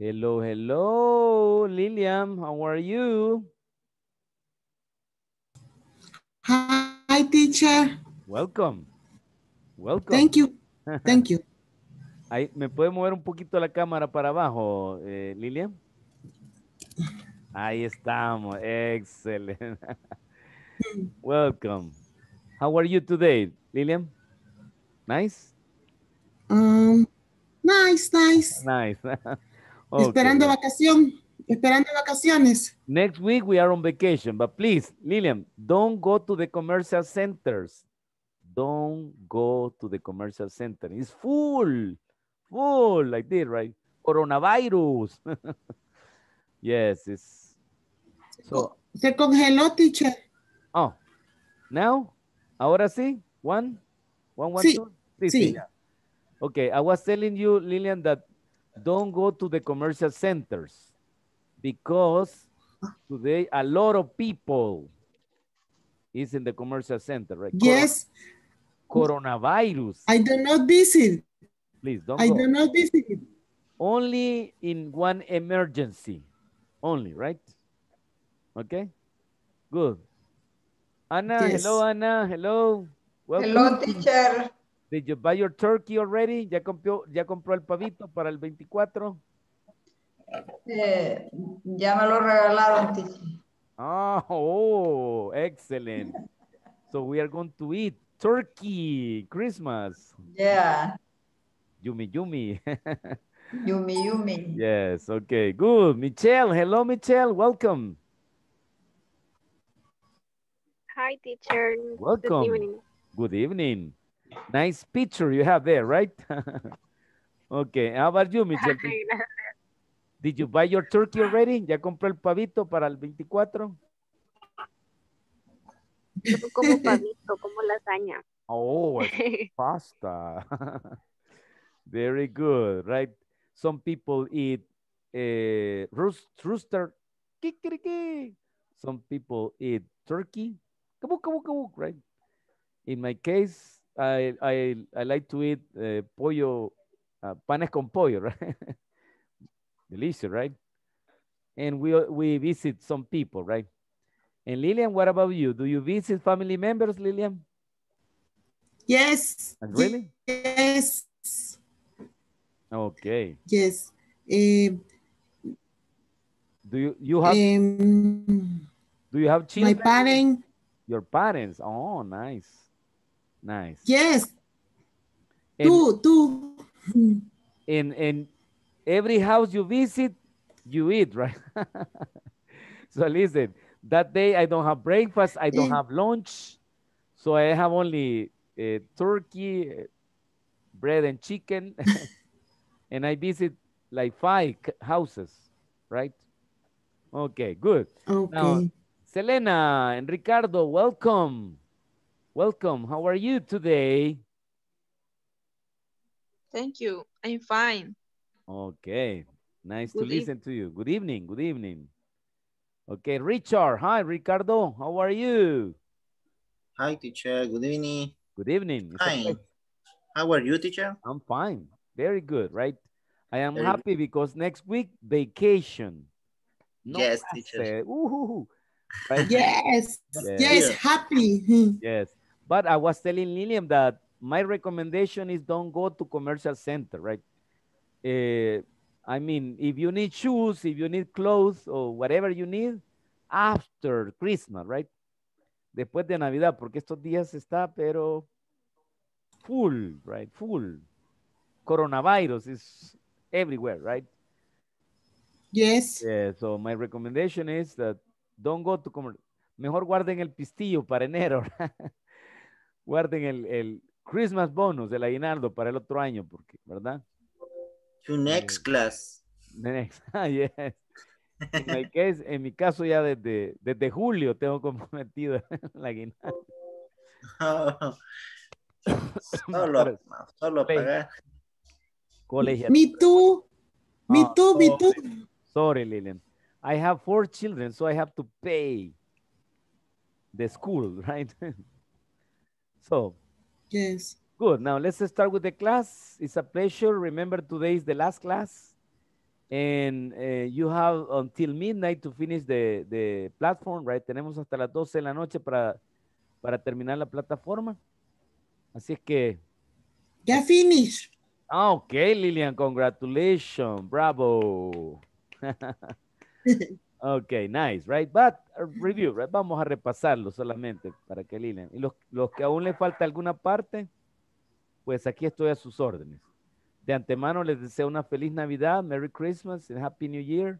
Hello, hello, Lilian, how are you? Hi, teacher. Welcome. Welcome. Thank you. Thank you. ¿Me puede mover un poquito la cámara para abajo, eh, Lilian? Ahí estamos. Excelente. Welcome. How are you today, Lilian? Nice? Um, nice, nice. Nice. Okay. Esperando vacación, esperando vacaciones. Next week we are on vacation, but please, Lillian, don't go to the commercial centers. Don't go to the commercial center. It's full, full like this, right? Coronavirus. yes, it's so. Oh, se congeló, teacher. Oh, now? Ahora sí? One? One, one, sí. two? sí. Okay, I was telling you, Lillian, that don't go to the commercial centers because today a lot of people is in the commercial center, right? Yes. Coronavirus. I do not visit. Please don't I go. do not visit. Only in one emergency. Only, right? Okay. Good. Anna, yes. hello, Anna. Hello. Welcome. Hello, teacher. Did you buy your turkey already? ¿Ya compró, ya compró el pavito para el 24? Eh, ya me lo regalaron, teacher. Oh, oh, excellent. so we are going to eat turkey Christmas. Yeah. Yumi, yumi. yumi, yumi. Yes, okay, good. Michelle, hello, Michelle, welcome. Hi, teacher. Welcome. Good evening. Good evening. Nice picture you have there, right? okay, how about you, Michelle? Did you buy your turkey already? ¿Ya compró el pavito para el 24? Yo como pavito, como lasaña. Oh, pasta. Very good, right? Some people eat uh, roost, rooster. Some people eat turkey. Kabuk, kabuk, kabuk, right? In my case, I, I, I like to eat uh, pollo, uh, panes con pollo, right? Delicious, right? And we, we visit some people, right? And Lillian, what about you? Do you visit family members, Lillian? Yes. And really? Yes. Okay. Yes. Um, do you you have um, do you have children? My parents. Your parents. Oh, nice. Nice. Yes. And, two, two. In in every house you visit, you eat, right? so listen, that day I don't have breakfast, I don't eh. have lunch, so I have only uh, turkey, eh, bread and chicken, and I visit like five houses, right? Okay, good. Okay. Now, Selena and Ricardo, welcome. Welcome. How are you today? Thank you. I'm fine. Okay. Nice good to listen to you. Good evening. Good evening. Okay, Richard. Hi, Ricardo. How are you? Hi, teacher. Good evening. Good evening. Hi. How are you, teacher? I'm fine. Very good, right? I am Very happy good. because next week, vacation. No yes, teacher. Ooh, right? yes. yes. yes. happy. yes. But I was telling Lilian that my recommendation is don't go to commercial center, right? Uh, I mean, if you need shoes, if you need clothes or whatever you need, after Christmas, right? Después de Navidad, porque estos días está, pero full, right? Full. Coronavirus is everywhere, right? Yes. Yeah, so my recommendation is that don't go to commercial. Mejor guarden el pistillo para enero. guarden el, el Christmas bonus del aguinaldo para el otro año, porque, ¿verdad? To next eh, class. Next, ah, yes. en, my mi caso ya desde, desde julio tengo comprometido el aguinaldo. Oh, solo, solo pagar. colegio. Me too. Me ah, too, me oh, too. Sorry, Lilian. I have four children, so I have to pay the school, right? So. Yes. Good. Now let's start with the class. It's a pleasure. Remember today is the last class. And eh, you have until midnight to finish the, the platform, right? Tenemos hasta las 12 de la noche para, para terminar la plataforma. Así es que... Ya finish. Ah, ok, Lilian. Congratulations. Bravo. Ok, nice, right? But uh, review, right? Vamos a repasarlo solamente para que lean. Y los, los que aún les falta alguna parte, pues aquí estoy a sus órdenes. De antemano les deseo una feliz Navidad, Merry Christmas, Happy New Year.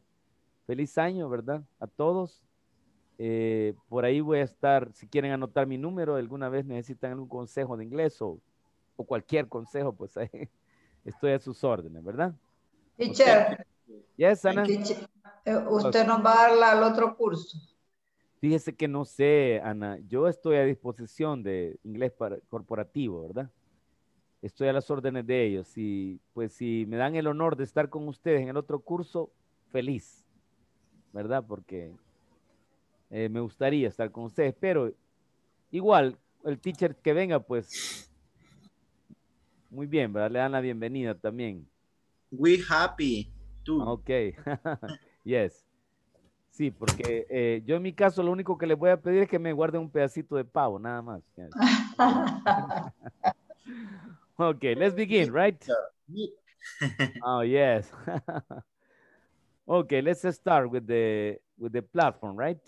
Feliz año, ¿verdad? A todos. Eh, por ahí voy a estar, si quieren anotar mi número, alguna vez necesitan algún consejo de inglés o, cualquier consejo, pues ahí estoy a sus órdenes, ¿verdad? Teacher. Yes, Ana. Eh, usted nos va a dar al otro curso. Fíjese que no sé, Ana, yo estoy a disposición de inglés corporativo, ¿verdad? Estoy a las órdenes de ellos y pues si me dan el honor de estar con ustedes en el otro curso, feliz, ¿verdad? Porque eh, me gustaría estar con ustedes, pero igual, el teacher que venga, pues muy bien, ¿verdad? Le dan la bienvenida también. We happy. Too. Ok. Yes. Sí, porque eh, yo en mi caso lo único que le voy a pedir es que me guarde un pedacito de pavo, nada más. okay, let's begin, right? oh, yes. okay, let's start with the with the platform, right?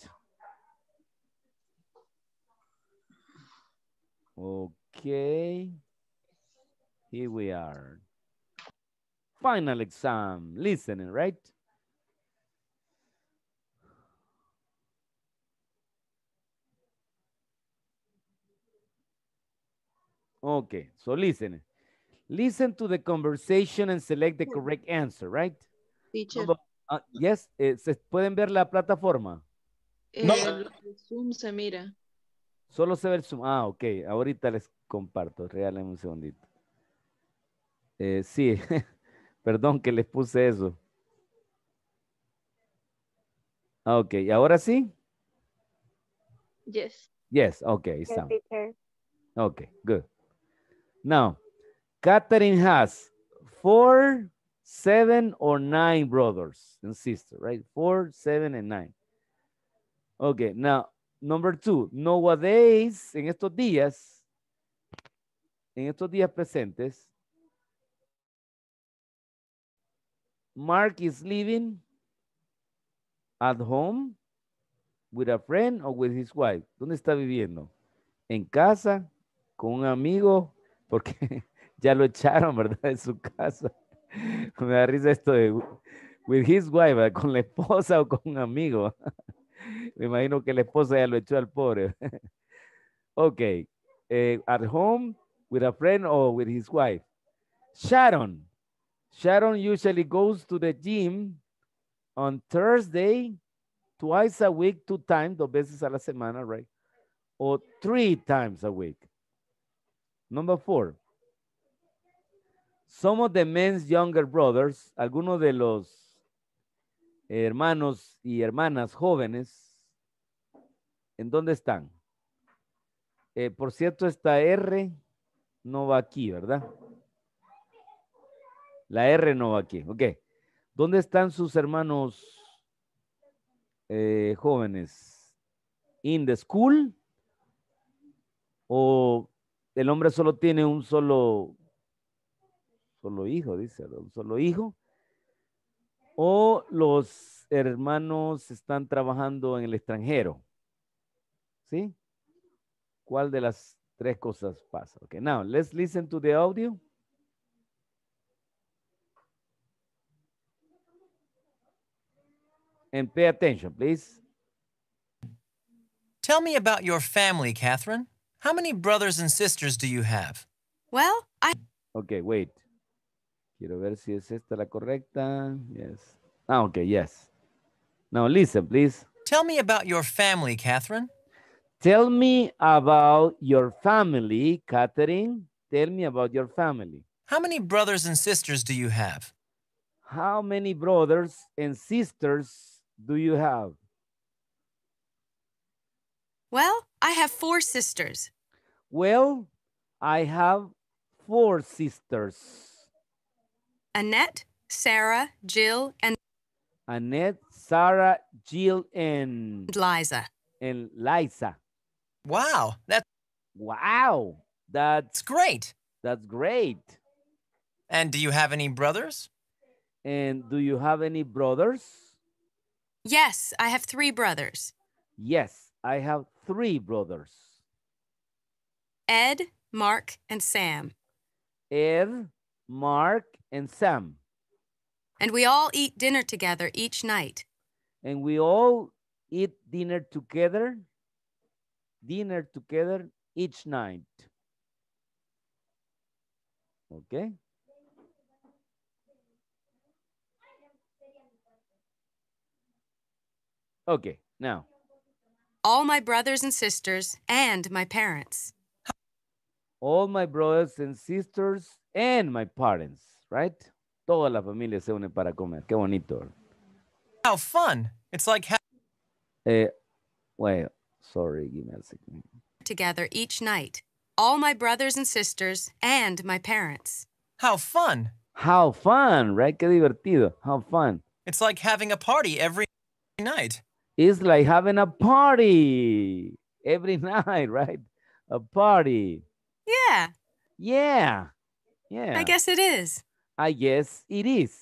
Okay. Here we are. Final exam, listening, right? ok, so listen. Listen to the conversation and select the correct answer, right? Ah, yes, eh, ¿se pueden ver la plataforma? Eh, no. El Zoom se mira. Solo se ve el Zoom. Ah, ok. Ahorita les comparto. Regálenme un segundito. Eh, sí, perdón que les puse eso. Ah, ok ok. ¿Ahora sí? Yes. Yes, ok. ok, good. Now, Catherine has four, seven, or nine brothers and sisters, right? Four, seven, and nine. Okay, now, number two, nowadays, en estos días, en estos días presentes, Mark is living at home with a friend or with his wife. ¿Dónde está viviendo? En casa, con un amigo porque ya lo echaron, ¿verdad? En su casa. Me da risa esto de with his wife, con la esposa o con un amigo. Me imagino que la esposa ya lo echó al pobre. Ok. Eh, at home, with a friend or with his wife. Sharon. Sharon usually goes to the gym on Thursday, twice a week, two times, dos veces a la semana, right? Or three times a week. Number four. somos de men's younger brothers, algunos de los hermanos y hermanas jóvenes, ¿en dónde están? Eh, por cierto, esta R no va aquí, ¿verdad? La R no va aquí, ok. ¿Dónde están sus hermanos eh, jóvenes? ¿In the school? ¿O el hombre solo tiene un solo, solo hijo, dice, un solo hijo. O los hermanos están trabajando en el extranjero. ¿Sí? ¿Cuál de las tres cosas pasa? Okay, now let's listen to the audio. And pay attention, please. Tell me about your family, Catherine. How many brothers and sisters do you have? Well, I... Okay, wait. Quiero ver si es esta la correcta. Yes. Ah, okay, yes. Now listen, please. Tell me about your family, Catherine. Tell me about your family, Catherine. Tell me about your family. How many brothers and sisters do you have? How many brothers and sisters do you have? Well, I have four sisters. Well, I have four sisters. Annette, Sarah, Jill, and Annette, Sarah, Jill, and Liza. And Liza. Wow. That's wow. That's, that's great. That's great. And do you have any brothers? And do you have any brothers? Yes, I have three brothers. Yes, I have three brothers? Ed, Mark, and Sam. Ed, Mark, and Sam. And we all eat dinner together each night. And we all eat dinner together, dinner together each night. Okay. Okay, now all my brothers and sisters, and my parents. All my brothers and sisters and my parents, right? Toda la familia se une para comer. Qué bonito. How fun. It's like... Eh, wait, sorry, give me a second. Together each night, all my brothers and sisters and my parents. How fun. How fun, right? Qué divertido. How fun. It's like having a party every night. It's like having a party every night, right? A party. Yeah. Yeah. Yeah. I guess it is. I guess it is.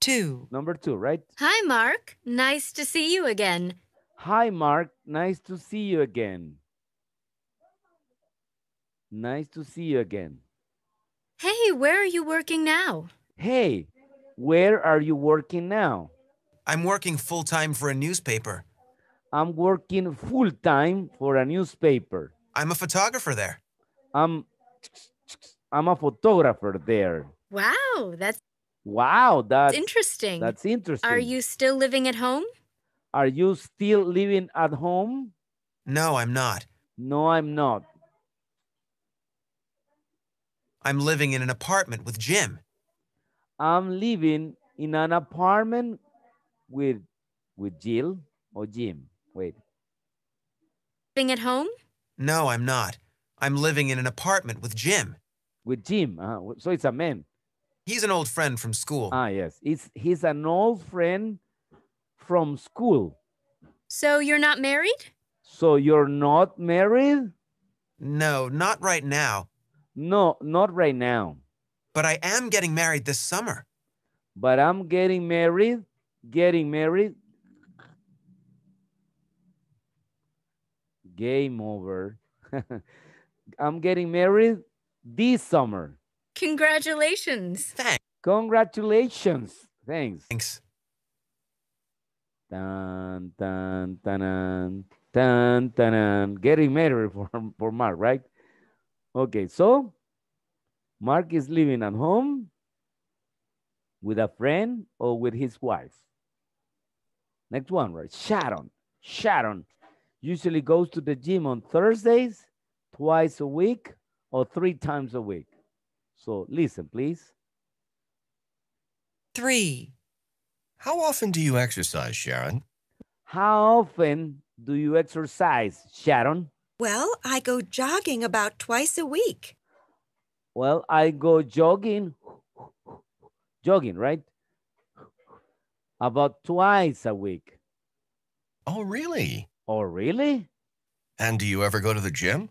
Two. Number two, right? Hi, Mark. Nice to see you again. Hi, Mark. Nice to see you again. Nice to see you again. Hey, where are you working now? Hey, where are you working now? I'm working full time for a newspaper. I'm working full time for a newspaper. I'm a photographer there. I'm I'm a photographer there. Wow, that's Wow, that's interesting. That's interesting. Are you still living at home? Are you still living at home? No, I'm not. No, I'm not. I'm living in an apartment with Jim. I'm living in an apartment with with Jill or Jim? Wait. Living at home? No, I'm not. I'm living in an apartment with Jim. With Jim, uh, so it's a man. He's an old friend from school. Ah, yes, He's he's an old friend from school. So you're not married? So you're not married? No, not right now. No, not right now. But I am getting married this summer. But I'm getting married getting married, game over. I'm getting married this summer. Congratulations. Thanks. Congratulations. Thanks. Thanks. Dun, dun, dun, dun, dun, dun, dun. Getting married for, for Mark, right? Okay, so Mark is living at home with a friend or with his wife. Next one, right? Sharon. Sharon usually goes to the gym on Thursdays, twice a week, or three times a week. So listen, please. Three. How often do you exercise, Sharon? How often do you exercise, Sharon? Well, I go jogging about twice a week. Well, I go jogging, jogging, right? about twice a week. Oh, really? Oh, really? And do you ever go to the gym?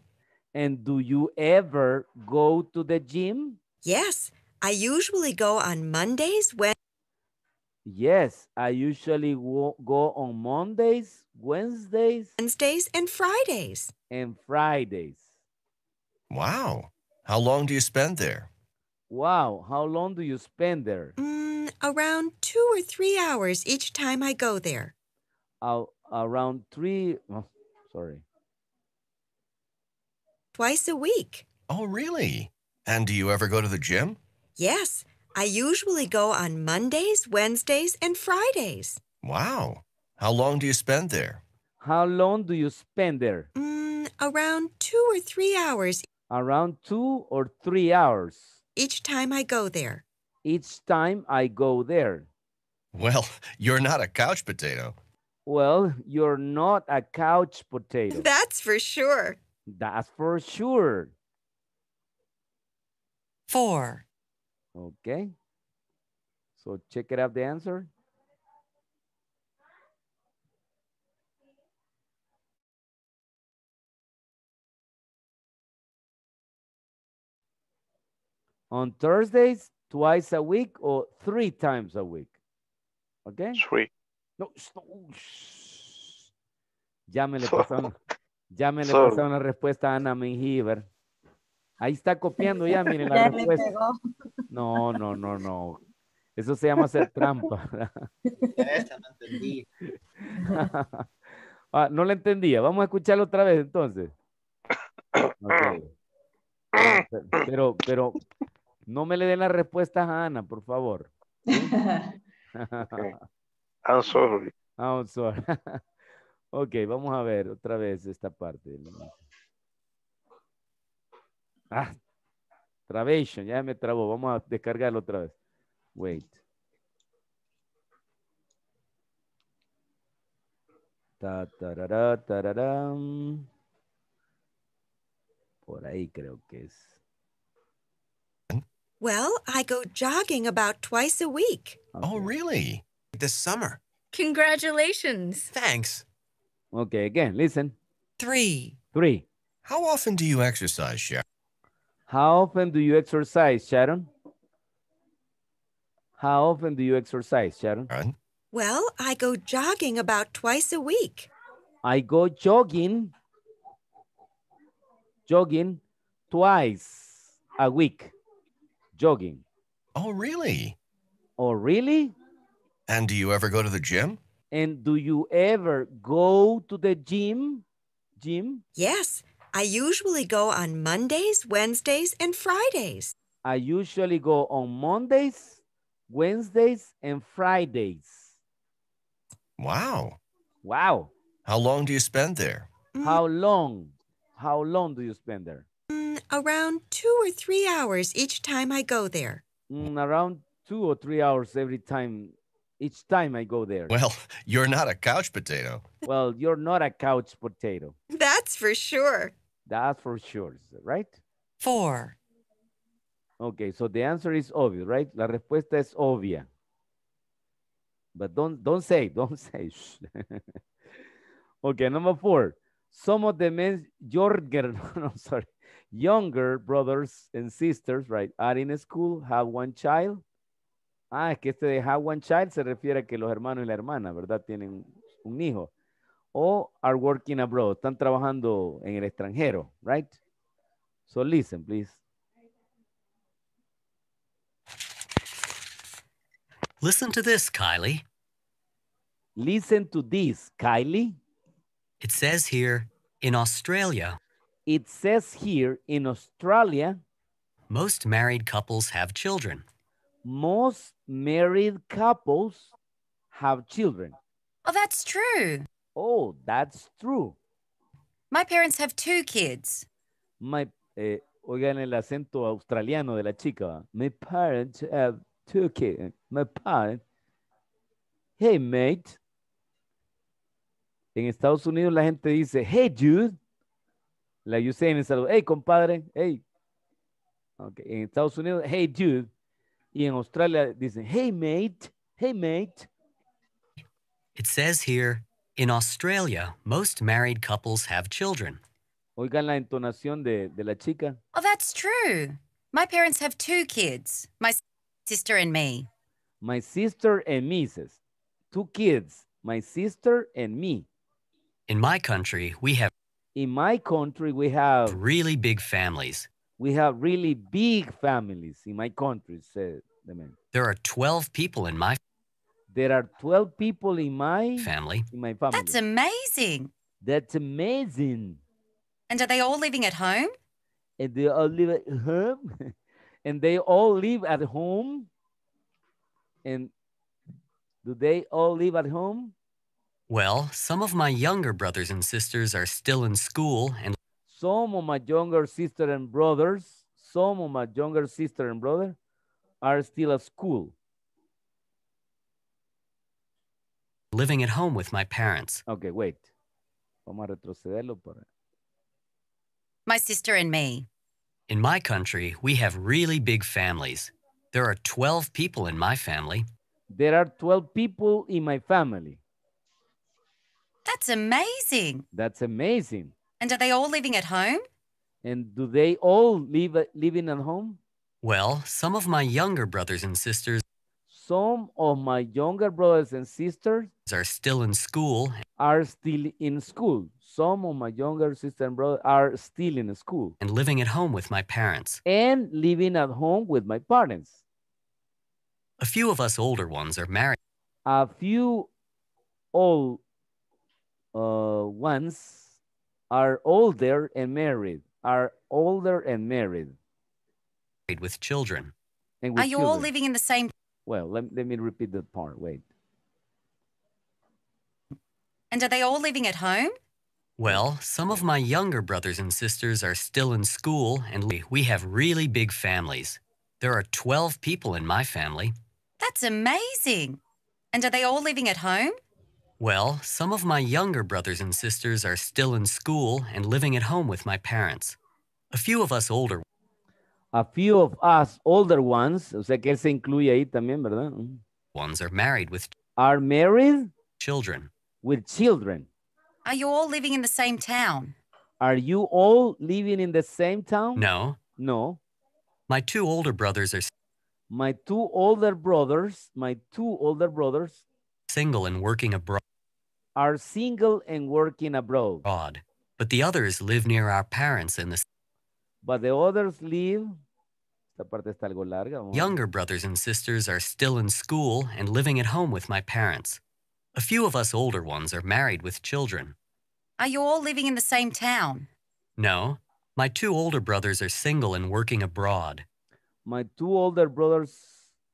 And do you ever go to the gym? Yes, I usually go on Mondays when. Yes, I usually go on Mondays, Wednesdays, Wednesdays, and Fridays. And Fridays. Wow. How long do you spend there? Wow. How long do you spend there? Mm around two or three hours each time I go there. Uh, around three, oh, sorry. Twice a week. Oh, really? And do you ever go to the gym? Yes, I usually go on Mondays, Wednesdays, and Fridays. Wow. How long do you spend there? How long do you spend there? Mm, around two or three hours. Around two or three hours. Each time I go there each time I go there. Well, you're not a couch potato. Well, you're not a couch potato. That's for sure. That's for sure. Four. Okay. So check it out the answer. On Thursdays, twice a week o three times a week. ¿Ok? Three. ya me le pasaron, ya le la respuesta a Ana Mengiver. Ahí está copiando ya, miren la respuesta. No, no, no, no. Eso se llama hacer trampa. no entendí. Ah, no la entendía. Vamos a escucharlo otra vez entonces. Pero, pero no me le den las respuestas a Ana, por favor. I'm sorry. I'm sorry. ok, vamos a ver otra vez esta parte. Ah, Travation, ya me trabó. Vamos a descargarlo otra vez. Wait. Ta, Por ahí creo que es. Well, I go jogging about twice a week. Okay. Oh, really? This summer. Congratulations. Thanks. Okay, again, listen. Three. Three. How often do you exercise, Sharon? How often do you exercise, Sharon? How often do you exercise, Sharon? Well, I go jogging about twice a week. I go jogging, jogging twice a week jogging. Oh, really? Oh, really? And do you ever go to the gym? And do you ever go to the gym? Gym? Yes. I usually go on Mondays, Wednesdays, and Fridays. I usually go on Mondays, Wednesdays, and Fridays. Wow. Wow. How long do you spend there? How long? How long do you spend there? around two or three hours each time I go there. Mm, around two or three hours every time, each time I go there. Well, you're not a couch potato. Well, you're not a couch potato. That's for sure. That's for sure, right? Four. Okay, so the answer is obvious, right? La respuesta es obvia. But don't don't say, don't say. okay, number four. Some of the men, Jorger, no, I'm sorry younger brothers and sisters, right, are in school, have one child. Ah, es que este de have one child se refiere a que los hermanos y la hermana, ¿verdad? Tienen un hijo. O are working abroad, están trabajando en el extranjero, right? So listen, please. Listen to this, Kylie. Listen to this, Kylie. It says here, in Australia, it says here in Australia. Most married couples have children. Most married couples have children. Oh, that's true. Oh, that's true. My parents have two kids. My, eh, oigan el acento australiano de la chica. My parents have two kids. My parents. Hey, mate. En Estados Unidos la gente dice, hey, dude. Like you say in El hey, compadre, hey. Okay. En Estados Unidos, hey, dude. Y en Australia dicen, hey, mate, hey, mate. It says here, in Australia, most married couples have children. Oigan la entonación de, de la chica. Oh, that's true. My parents have two kids, my sister and me. My sister and me says, two kids, my sister and me. In my country, we have in my country we have really big families. We have really big families in my country, said the man. There are 12 people in my There are 12 people in my family. In my family. That's amazing. That's amazing. And are they all living at home? And they all live at home. and they all live at home. And do they all live at home? Well, some of my younger brothers and sisters are still in school and some of my younger sister and brothers, some of my younger sister and brother are still at school. Living at home with my parents. Okay, wait. Vamos a retrocederlo para. My sister and me. In my country, we have really big families. There are 12 people in my family. There are 12 people in my family. That's amazing. That's amazing. And are they all living at home? And do they all live living at home? Well, some of my younger brothers and sisters some of my younger brothers and sisters are still in school. Are still in school. Some of my younger sisters and brothers are still in school. And living at home with my parents. And living at home with my parents. A few of us older ones are married. A few old uh, ones are older and married. Are older and married. With children. And with are you children. all living in the same? Well, let, let me repeat that part. Wait. And are they all living at home? Well, some of my younger brothers and sisters are still in school, and we have really big families. There are 12 people in my family. That's amazing. And are they all living at home? Well, some of my younger brothers and sisters are still in school and living at home with my parents. A few of us older. A few of us older ones, o sea que se incluye ahí también, ¿verdad? Mm. Ones are married with are married children. With children. Are you all living in the same town? Are you all living in the same town? No. No. My two older brothers are my two older brothers, my two older brothers single and working abroad are single and working abroad. But the others live near our parents in the But the others live larga, Younger brothers and sisters are still in school and living at home with my parents. A few of us older ones are married with children. Are you all living in the same town? No. My two older brothers are single and working abroad. My two older brothers,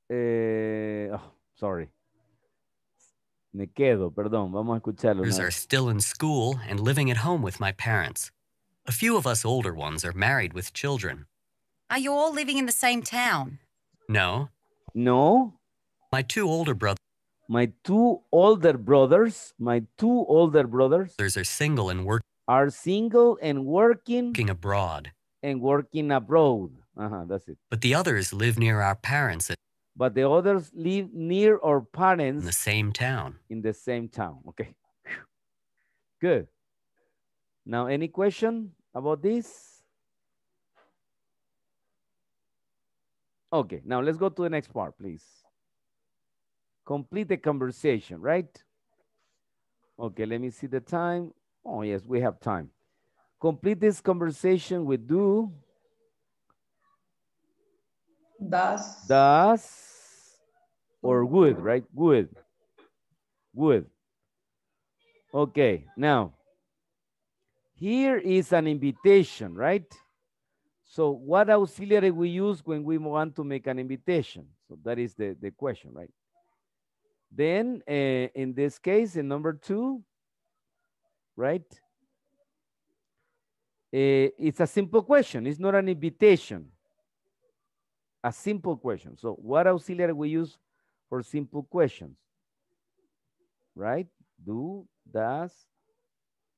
uh, oh, sorry. Me quedo, perdón, vamos a escucharlo. Others are still in school and living at home with my parents. A few of us older ones are married with children. Are you all living in the same town? No. No. My two older brothers. My two older brothers. My two older brothers. Others are single and work. Are single and working. Working abroad. And working abroad. Uh huh. That's it. But the others live near our parents but the others live near our parents. In the same town. In the same town. Okay. Good. Now, any question about this? Okay, now let's go to the next part, please. Complete the conversation, right? Okay, let me see the time. Oh, yes, we have time. Complete this conversation with do does. Does or would, right? Would. Would. Okay, now. Here is an invitation, right? So what auxiliary we use when we want to make an invitation? So that is the, the question, right? Then uh, in this case, in number two, right? Uh, it's a simple question. It's not an invitation a simple question. So what auxiliary we use for simple questions? Right? Do, does,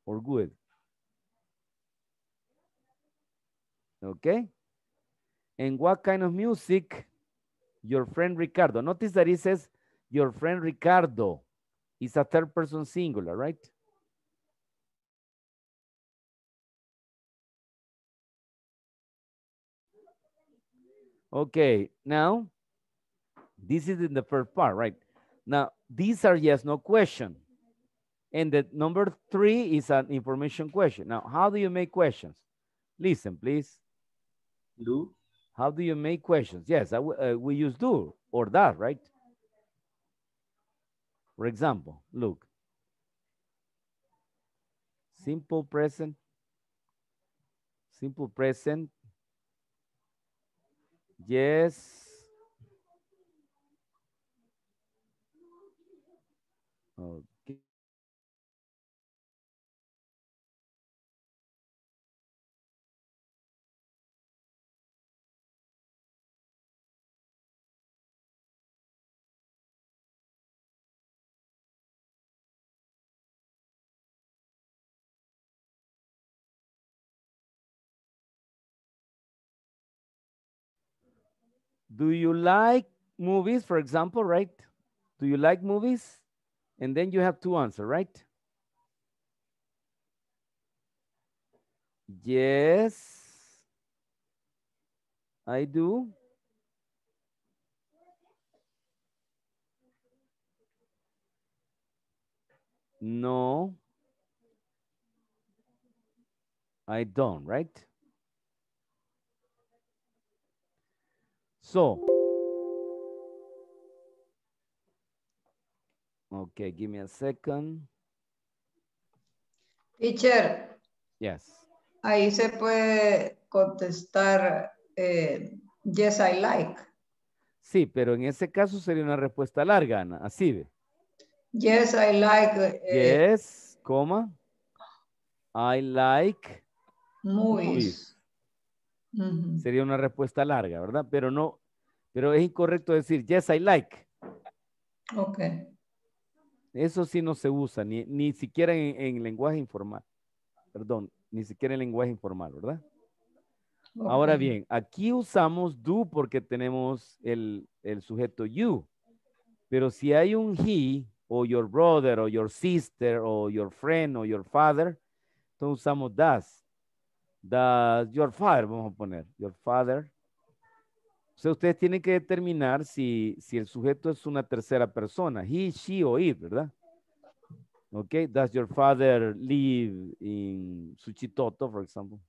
or good. Okay? And what kind of music your friend Ricardo? Notice that it says your friend Ricardo is a third person singular, right? Okay, now this is in the first part, right? Now, these are yes, no question. And the number three is an information question. Now, how do you make questions? Listen, please. Do. How do you make questions? Yes, I, uh, we use do or that, right? For example, look. Simple present. Simple present Yes. Oh. Do you like movies, for example, right? Do you like movies? And then you have to answer, right? Yes, I do. No, I don't, right? So. Okay, give me a second. Teacher. Yes. Ahí se puede contestar eh, yes, I like. Sí, pero en ese caso sería una respuesta larga, Ana. Así ve. Yes, I like. Eh, yes, coma. I like movies. Sería una respuesta larga, ¿verdad? Pero no, pero es incorrecto decir yes, I like. Ok. Eso sí no se usa, ni, siquiera en, lenguaje informal. Perdón, ni siquiera en lenguaje informal, ¿verdad? Ahora bien, aquí usamos do porque tenemos el, el, sujeto you. Pero si hay un he, o your brother, o your sister, o your friend, o your father, entonces usamos das. Does your father, vamos a poner, your father. O sea, ustedes tienen que determinar si, si el sujeto es una tercera persona. He, she o it, ¿verdad? Ok, does your father live in Suchitoto, for example?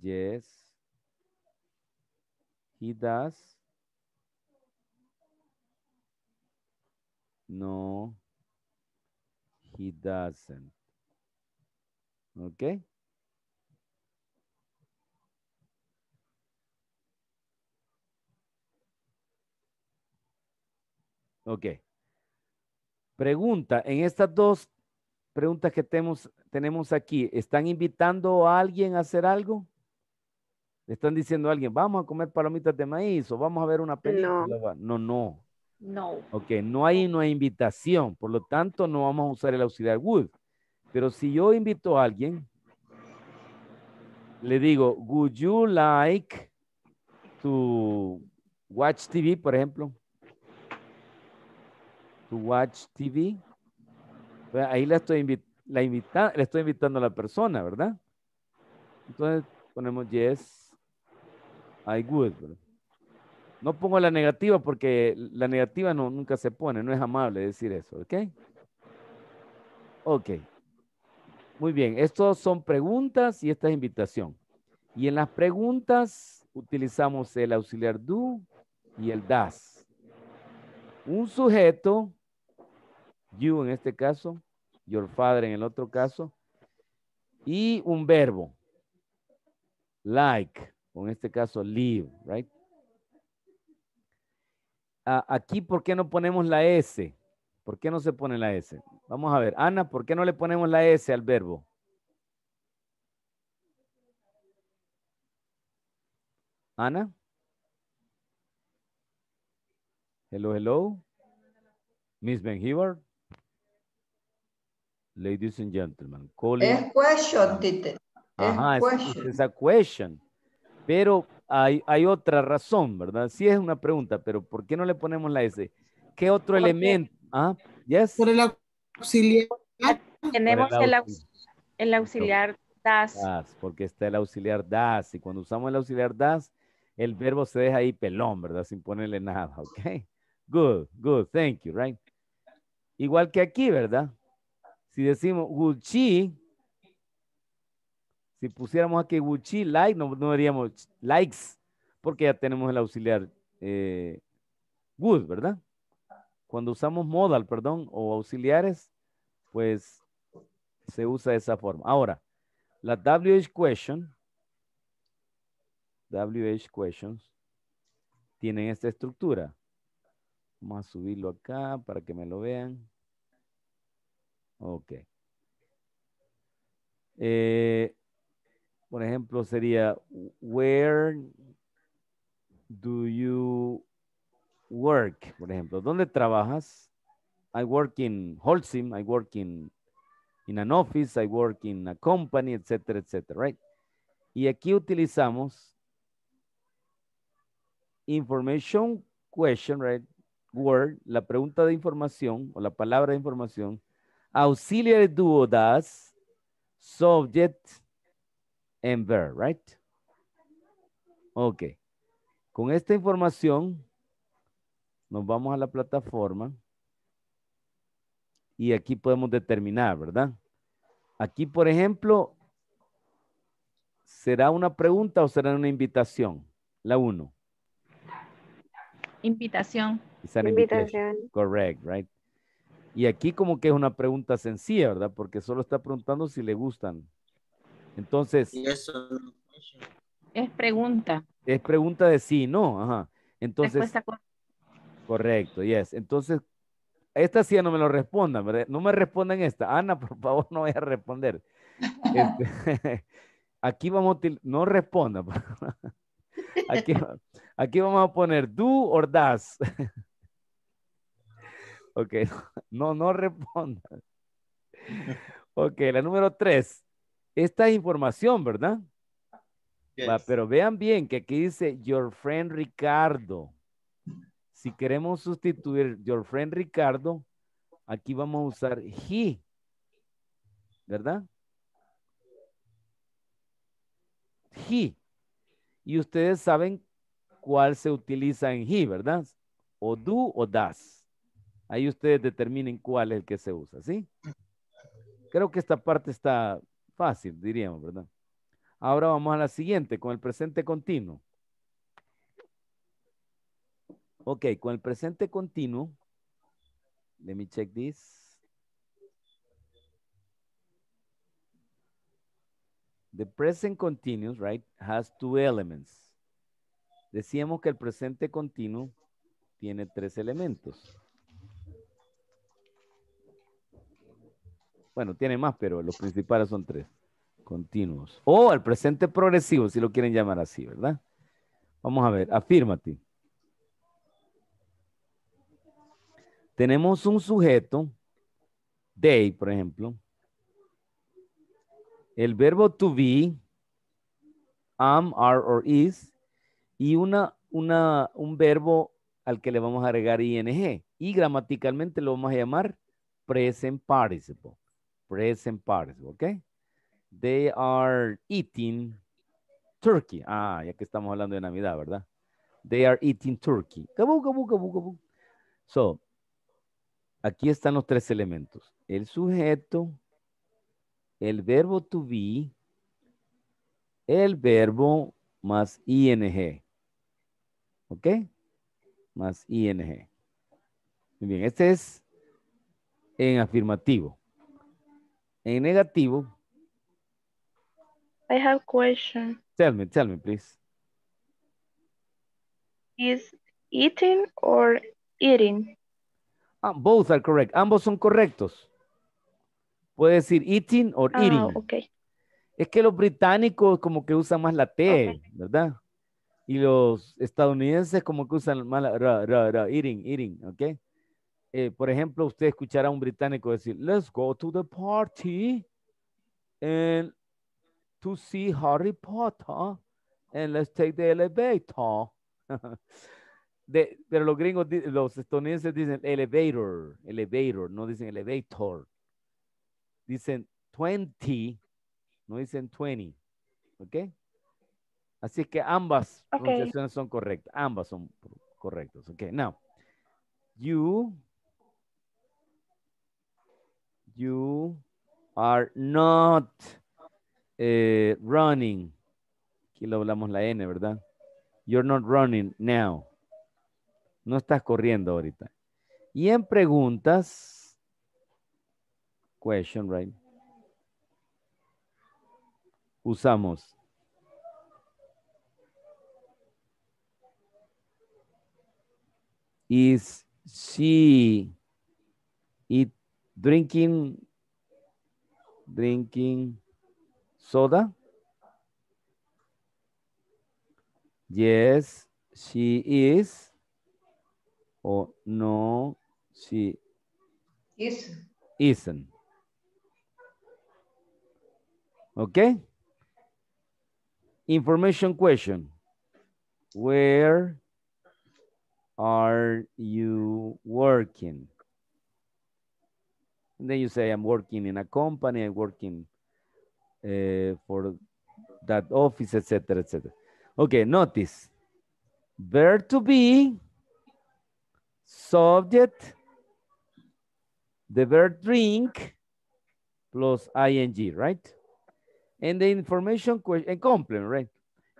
Yes. He does. No. He doesn't. Okay? Ok. Pregunta, en estas dos preguntas que tenemos, tenemos aquí, ¿están invitando a alguien a hacer algo? están diciendo a alguien, vamos a comer palomitas de maíz o vamos a ver una película? no, no. No. Ok, no hay una invitación, por lo tanto no vamos a usar el auxiliar would. Pero si yo invito a alguien, le digo, would you like to watch TV, por ejemplo? To watch TV. Pues ahí la estoy, le estoy invitando a la persona, ¿verdad? Entonces ponemos yes, I would. ¿verdad? No pongo la negativa porque la negativa no, nunca se pone, no es amable decir eso, ¿ok? Ok. Muy bien, estos son preguntas y esta es invitación. Y en las preguntas utilizamos el auxiliar do y el das. Un sujeto, you en este caso, your father en el otro caso, y un verbo, like, o en este caso live, right? aquí, ¿por qué no ponemos la S? ¿Por qué no se pone la S? Vamos a ver. Ana, ¿por qué no le ponemos la S al verbo? Ana. Hello, hello. Miss Ben Ladies and gentlemen. Es question, Ajá, es, question. Pero hay, otra razón, ¿verdad? Sí es una pregunta, pero ¿por qué no le ponemos la S? ¿Qué otro elemento? Ah, yes. Por el auxiliar. Tenemos el, auxiliar, das. Porque está el auxiliar das. Y cuando usamos el auxiliar das, el verbo se deja ahí pelón, ¿verdad? Sin ponerle nada, ¿ok? Good, good, thank you, right? Igual que aquí, ¿verdad? Si decimos, gucci... Si pusiéramos aquí Gucci like, no, veríamos likes, porque ya tenemos el auxiliar eh, good, ¿verdad? Cuando usamos modal, perdón, o auxiliares, pues se usa de esa forma. Ahora, la WH question, WH questions, tienen esta estructura. Vamos a subirlo acá para que me lo vean. Ok. Eh, por ejemplo, sería, where do you work? Por ejemplo, ¿dónde trabajas? I work in Holcim, I work in, an office, I work in a company, etcétera, etcétera, right? Y aquí utilizamos information question, right? Word, la pregunta de información o la palabra de información, auxiliary do does, subject, en right? Ok. Con esta información, nos vamos a la plataforma y aquí podemos determinar, ¿verdad? Aquí, por ejemplo, ¿será una pregunta o será una invitación? La uno. Invitación. invitación. Correct, right? Y aquí como que es una pregunta sencilla, ¿verdad? Porque solo está preguntando si le gustan entonces. Es pregunta. Es pregunta de sí, no. Entonces. Correcto, yes. Entonces, esta sí no me lo respondan, No me respondan esta. Ana, por favor, no vaya a responder. Este, aquí vamos a no responda. Aquí, aquí vamos a poner do or das. Ok, no, no responda. Ok, la número tres. Esta información, ¿verdad? pero vean bien que aquí dice your friend Ricardo. Si queremos sustituir your friend Ricardo, aquí vamos a usar he, ¿verdad? He. Y ustedes saben cuál se utiliza en he, ¿verdad? O do o das. Ahí ustedes determinen cuál es el que se usa, ¿sí? Creo que esta parte está Fácil, diríamos, ¿verdad? Ahora vamos a la siguiente, con el presente continuo. Ok, con el presente continuo. Let me check this. The present continuous, right, has two elements. Decíamos que el presente continuo tiene tres elementos. Bueno, tiene más, pero los principales son tres. Continuos. O el presente progresivo, si lo quieren llamar así, ¿verdad? Vamos a ver, afírmate. Tenemos un sujeto, they, por ejemplo. El verbo to be, am, are, or is. Y una, un verbo al que le vamos a agregar ing. Y gramaticalmente lo vamos a llamar present participle. Present participle, ¿ok? They are eating turkey. Ah, ya que estamos hablando de Navidad, ¿verdad? They are eating turkey. So, aquí están los tres elementos. El sujeto, el verbo to be, el verbo más ing. ¿Ok? Más ing. Muy bien, este es en afirmativo en negativo. I have question. Tell me, tell me, please. Is eating or eating? Ah, both are correct. Ambos son correctos. Puede decir eating or ah, eating. Okay. Es que los británicos como que usan más la T, ¿verdad? Y los estadounidenses como que usan más la eating, eating, ¿ok? Eh, por ejemplo, usted escuchará a un británico decir, let's go to the party and to see Harry Potter and let's take the elevator. pero los gringos, los estadounidenses dicen elevator, elevator, no dicen elevator. Dicen 20, no dicen 20. ¿Ok? Así que ambas pronunciaciones son correctas. Ambas son correctas. ¿Ok? Now, you You are not eh, running. Aquí lo hablamos la N, ¿verdad? You're not running now. No estás corriendo ahorita. Y en preguntas, question, right? Usamos Is she, it drinking drinking soda yes she is or no she is isn't okay information question where are you working and then you say, I'm working in a company, I'm working uh, for that office, etc., etc. Okay, notice. Verb to be, subject, the verb drink, plus ing, right? And the information question, and complement, right?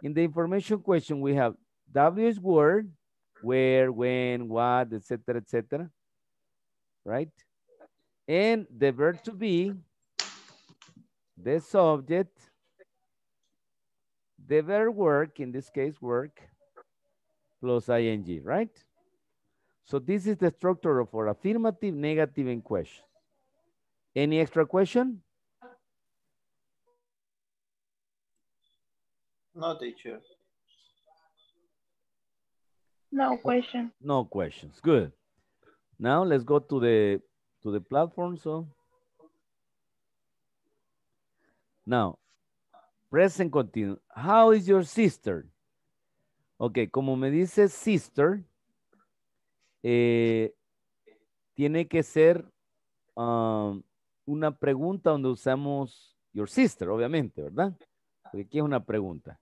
In the information question, we have WH word, where, when, what, etc., etc., right? And the verb to be, the subject, the verb work, in this case work, plus ing, right? So this is the structure for affirmative, negative, and question. Any extra question? No, teacher. No question. No questions. Good. Now let's go to the to the platform. So now, present continue. How is your sister? Ok, como me dice sister, eh, tiene que ser um, una pregunta donde usamos your sister, obviamente, ¿verdad? Porque aquí es una pregunta.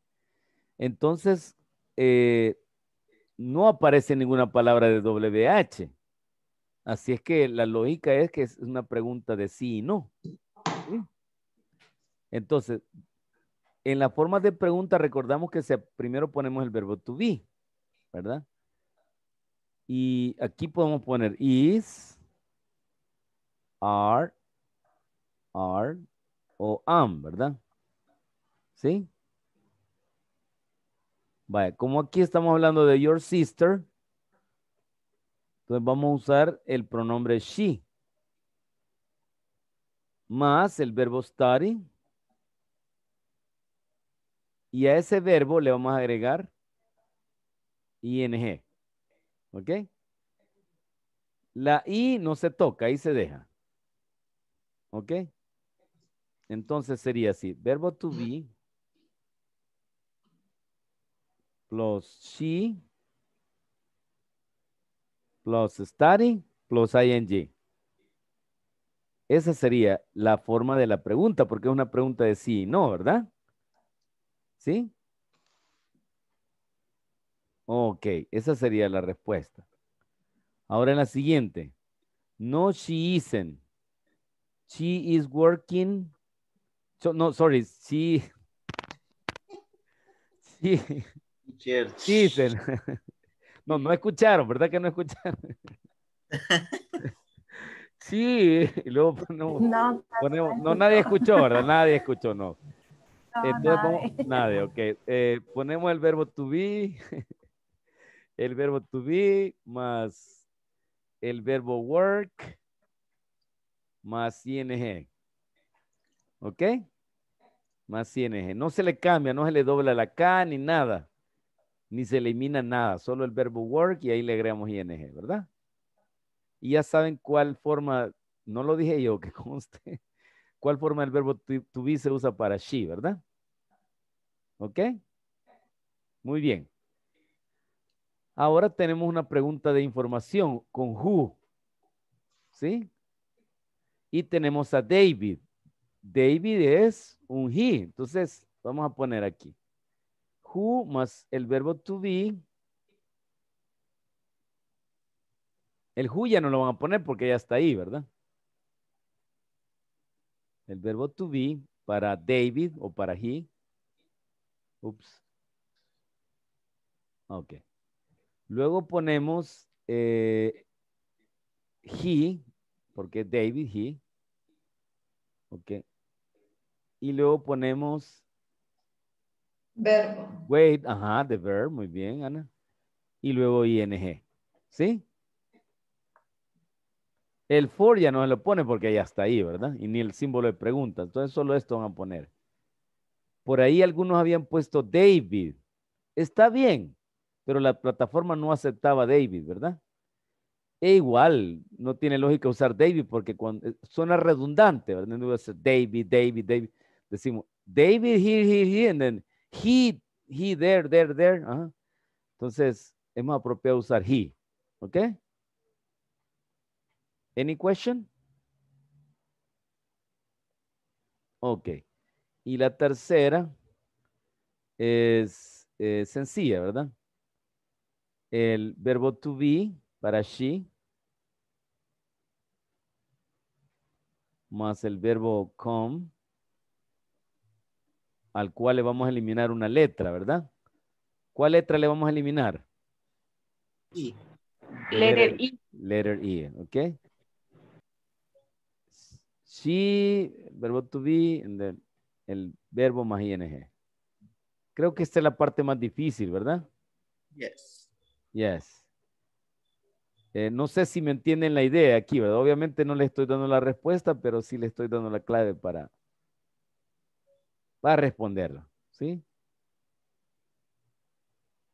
Entonces, eh, no aparece ninguna palabra de WH. Así es que la lógica es que es una pregunta de sí y no. Entonces, en la forma de pregunta recordamos que se, primero ponemos el verbo to be, ¿verdad? Y aquí podemos poner is, are, are o am, ¿verdad? ¿Sí? Vaya, como aquí estamos hablando de your sister, entonces vamos a usar el pronombre she más el verbo study. Y a ese verbo le vamos a agregar ing. ¿Ok? La i no se toca, ahí se deja. ¿Ok? Entonces sería así. Verbo to be plus she plus study plus ing. Esa sería la forma de la pregunta, porque es una pregunta de sí y no, ¿verdad? ¿Sí? Ok, esa sería la respuesta. Ahora en la siguiente. No, she isn't. She is working. no, sorry, She, she isn't. No, no escucharon, ¿verdad que no escucharon? Sí, y luego no, ponemos, no, nadie escuchó, ¿verdad? Nadie escuchó, no. Entonces, nadie. nadie ok. Eh, ponemos el verbo to be, el verbo to be más el verbo work más ing. ¿Ok? Más ing. No se le cambia, no se le dobla la K ni nada ni se elimina nada, solo el verbo work y ahí le agregamos ing, ¿verdad? Y ya saben cuál forma, no lo dije yo, que conste, cuál forma el verbo to, to be se usa para she, ¿verdad? ¿Ok? Muy bien. Ahora tenemos una pregunta de información con who, ¿sí? Y tenemos a David. David es un he, entonces vamos a poner aquí. Who más el verbo to be. El who ya no lo van a poner porque ya está ahí, ¿verdad? El verbo to be para David o para he. Ups. Ok. Luego ponemos eh, he, porque David he. Ok. Y luego ponemos Verbo. Wait, ajá, the verb, muy bien, Ana. Y luego ing, ¿sí? El for ya no se lo pone porque ya está ahí, ¿verdad? Y ni el símbolo de pregunta. Entonces solo esto van a poner. Por ahí algunos habían puesto David. Está bien, pero la plataforma no aceptaba David, ¿verdad? E igual, no tiene lógica usar David porque cuando, eh, suena redundante, ¿verdad? David, David, David. Decimos, David here, here, here, and then He, he, there, there, there. Entonces, es más apropiado usar he. ¿Ok? Any question? Ok. Y la tercera es, es eh, sencilla, ¿verdad? El verbo to be para she más el verbo come al cual le vamos a eliminar una letra, ¿verdad? ¿Cuál letra le vamos a eliminar? Letter E. Letter I, ok. She, verbo to be, el verbo más ing. Creo que esta es la parte más difícil, ¿verdad? Yes. Yes. Eh, no sé si me entienden la idea aquí, ¿verdad? Obviamente no le estoy dando la respuesta, pero sí le estoy dando la clave para, va a responderlo. ¿sí?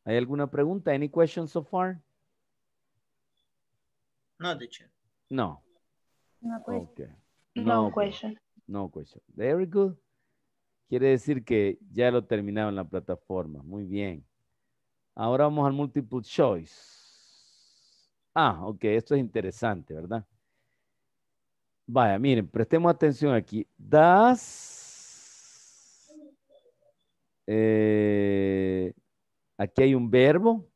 ¿Hay alguna pregunta? Any questions so far? No, teacher. No. No question. Okay. No, question. No question. Very good. Quiere decir que ya lo terminaron en la plataforma. Muy bien. Ahora vamos al multiple choice. Ah, ok, esto es interesante, ¿verdad? Vaya, miren, prestemos atención aquí. Das eh, aquí hay un verbo.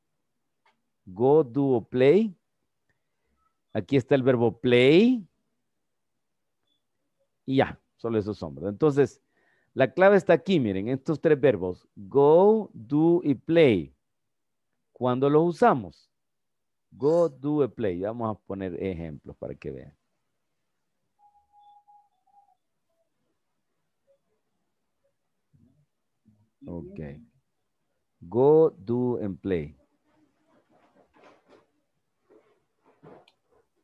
Go, do o play. Aquí está el verbo play. Y ya, solo esos son. Entonces, la clave está aquí, miren, estos tres verbos. Go, do y play. ¿Cuándo los usamos? Go, do y play. Vamos a poner ejemplos para que vean. Okay. Go, do, and play.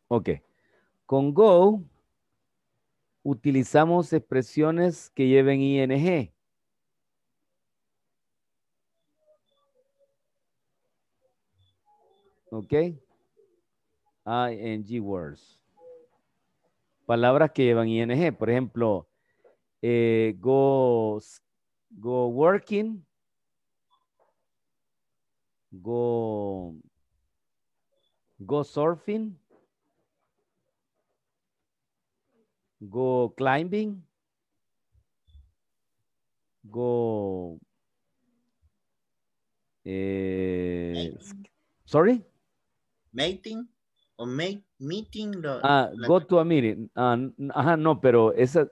Ok. Con go utilizamos expresiones que lleven ing. Ok. ing words. Palabras que llevan ing. Por ejemplo, eh, go go working, go, go surfing, go climbing, go, eh, sorry? Mating o meeting. Ah, go to a meeting. Ah, no, pero esa,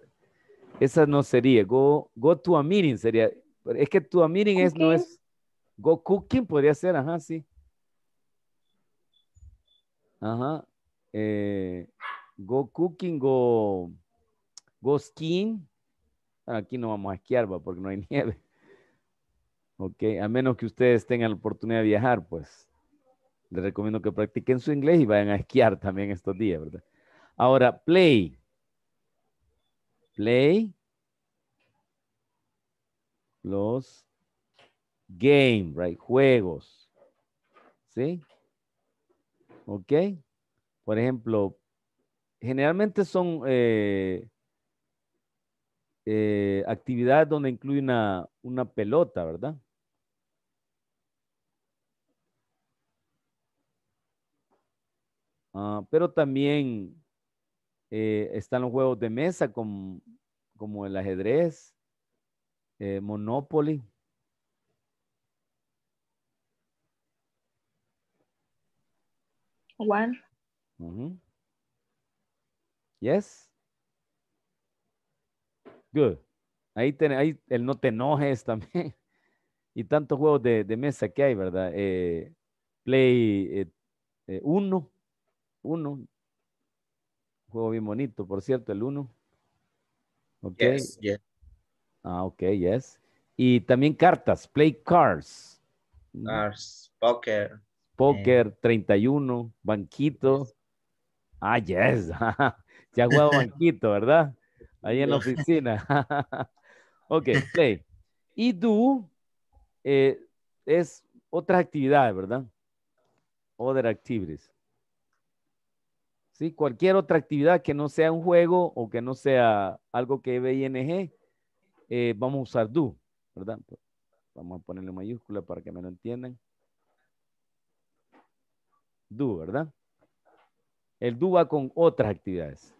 esa no sería. Go, go to a meeting sería. Es que to a meeting es, no es. Go cooking podría ser, ajá, sí. Ajá. Eh, go cooking, go, go skiing. Aquí no vamos a esquiar, ¿va? porque no hay nieve. Ok, a menos que ustedes tengan la oportunidad de viajar, pues les recomiendo que practiquen su inglés y vayan a esquiar también estos días, ¿verdad? Ahora, play play los game, right? Juegos. ¿Sí? ¿Ok? Por ejemplo, generalmente son eh, eh, actividades donde incluye una, pelota, ¿verdad? Ah, pero también eh, están los juegos de mesa como, el ajedrez, eh, Monopoly. One. Yes. Good. Ahí, ten, ahí el no te enojes también. y tantos juegos de, mesa que hay, ¿verdad? Eh, play uno, uno, Juego bien bonito, por cierto, el 1. Ok. Yes, Ah, ok, yes. Y también cartas, play cards. Cards, poker. Poker, 31, banquito. Ah, yes. ya banquito, ¿verdad? Ahí en la oficina. ok, play. Y do eh, es otra actividad, ¿verdad? Other activities. ¿sí? Cualquier otra actividad que no sea un juego o que no sea algo que ve eh, vamos a usar do, ¿verdad? Pues, vamos a ponerle mayúscula para que me lo entiendan. Do, ¿verdad? El do va con otras actividades.